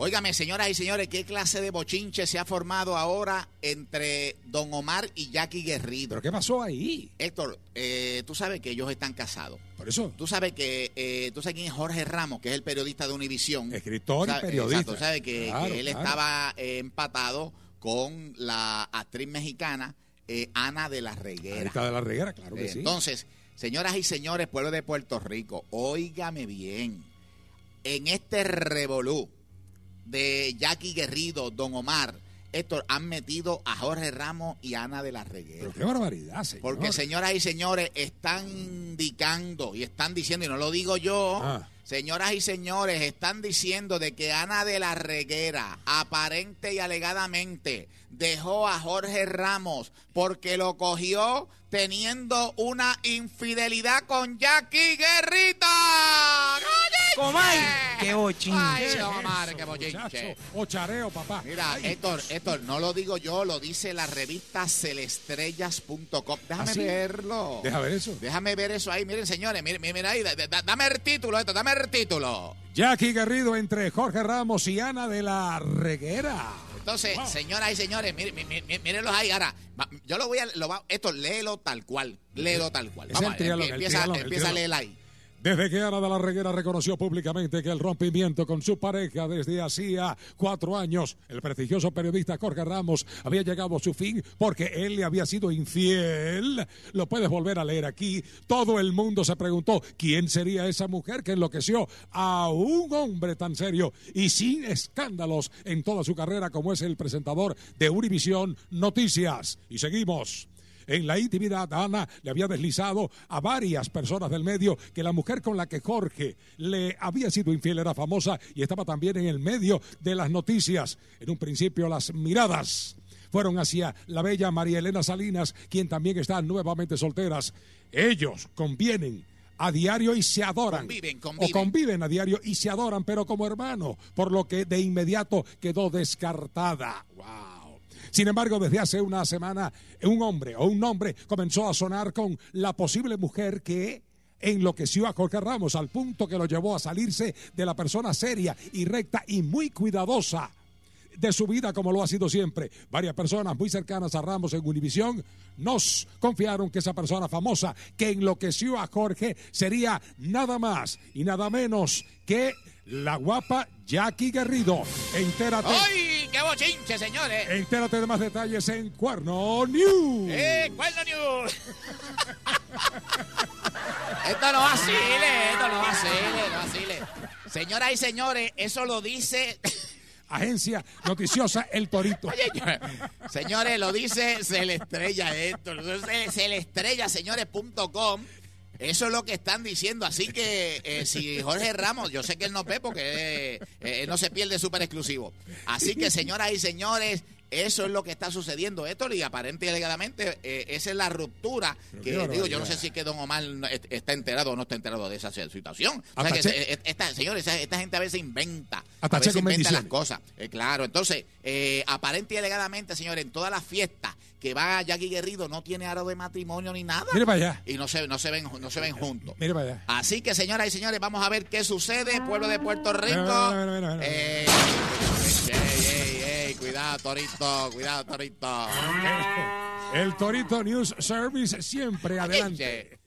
Óigame, señoras y señores, ¿qué clase de bochinche se ha formado ahora entre Don Omar y Jackie Guerrido? ¿Pero qué pasó ahí? Héctor, eh, tú sabes que ellos están casados. ¿Por eso? Tú sabes que, eh, tú sabes quién es Jorge Ramos, que es el periodista de Univisión. Escritor y periodista. Exacto, sabes que, él estaba eh, empatado con la actriz mexicana Ana de la Reguera. Ana de la Reguera, claro que sí. Entonces, señoras y señores, pueblo de Puerto Rico, óigame bien, en este revolú, de Jackie Guerrido, Don Omar. Héctor, han metido a Jorge Ramos y Ana de la Reguera. qué barbaridad, Porque, señoras y señores, están indicando y están diciendo, y no lo digo yo, ah. señoras y señores, están diciendo de que Ana de la Reguera, aparente y alegadamente, dejó a Jorge Ramos porque lo cogió teniendo una infidelidad con Jackie Guerrita qué bochinche. no, madre, qué bochinche. Ochareo, papá. Mira, Héctor, Héctor, no lo digo yo, lo dice la revista celestrellas.com. Déjame ¿Ah, verlo. Déjame ver eso. Déjame ver eso ahí. Miren, señores, miren, miren ahí. dame el título, esto, dame el título. Jackie Garrido entre Jorge Ramos y Ana de la Reguera. Entonces, señoras y señores, mírenlos miren, los ahí. Ahora, yo lo voy a. Lo esto, léelo tal cual. Léelo tal cual. Vamos, el triálogo, empieza, empieza a leer ahí. Desde que Ana de la Reguera reconoció públicamente que el rompimiento con su pareja desde hacía cuatro años, el prestigioso periodista Jorge Ramos había llegado a su fin porque él le había sido infiel. Lo puedes volver a leer aquí. Todo el mundo se preguntó quién sería esa mujer que enloqueció a un hombre tan serio y sin escándalos en toda su carrera como es el presentador de Univisión Noticias. Y seguimos en la intimidad, Ana le había deslizado a varias personas del medio que la mujer con la que Jorge le había sido infiel era famosa y estaba también en el medio de las noticias. En un principio las miradas fueron hacia la bella María Elena Salinas, quien también está nuevamente solteras. Ellos convienen a diario y se adoran. Conviven, O conviven a diario y se adoran, pero como hermano por lo que de inmediato quedó descartada. Sin embargo, desde hace una semana, un hombre o un nombre comenzó a sonar con la posible mujer que enloqueció a Jorge Ramos al punto que lo llevó a salirse de la persona seria y recta y muy cuidadosa de su vida como lo ha sido siempre. Varias personas muy cercanas a Ramos en Univisión nos confiaron que esa persona famosa que enloqueció a Jorge sería nada más y nada menos que la guapa Jackie Guerrido. Entérate. ¡Ay, qué bochinche, señores! Entérate de más detalles en Cuerno News. ¡Eh, Cuerno News! esto no vacile, esto no vacile, no vacile. Señoras y señores, eso lo dice agencia noticiosa El Torito. señores, lo dice se le estrella esto. Se, estrella, señores.com. Eso es lo que están diciendo. Así que eh, si Jorge Ramos, yo sé que él no ve porque eh, eh, no se pierde súper exclusivo. Así que, señoras y señores, eso es lo que está sucediendo, Héctor, y aparente y alegadamente eh, esa es la ruptura que digo, yo no sé si que Don Omar está enterado o no está enterado de esa situación. O sea, que e-, señores, esta gente a veces inventa, a veces inventa las cosas. Eh, claro, entonces, eh, aparente y alegadamente, señores, en todas las fiestas que va Jackie Guerrido no tiene aro de matrimonio ni nada. Mire para allá. Y no se, no se, ven, no se ven juntos. Mire para allá. Así que, señoras y señores, vamos a ver qué sucede, pueblo de Puerto Rico. Eh, Cuidado, Torito, cuidado, Torito. El Torito News Service siempre adelante.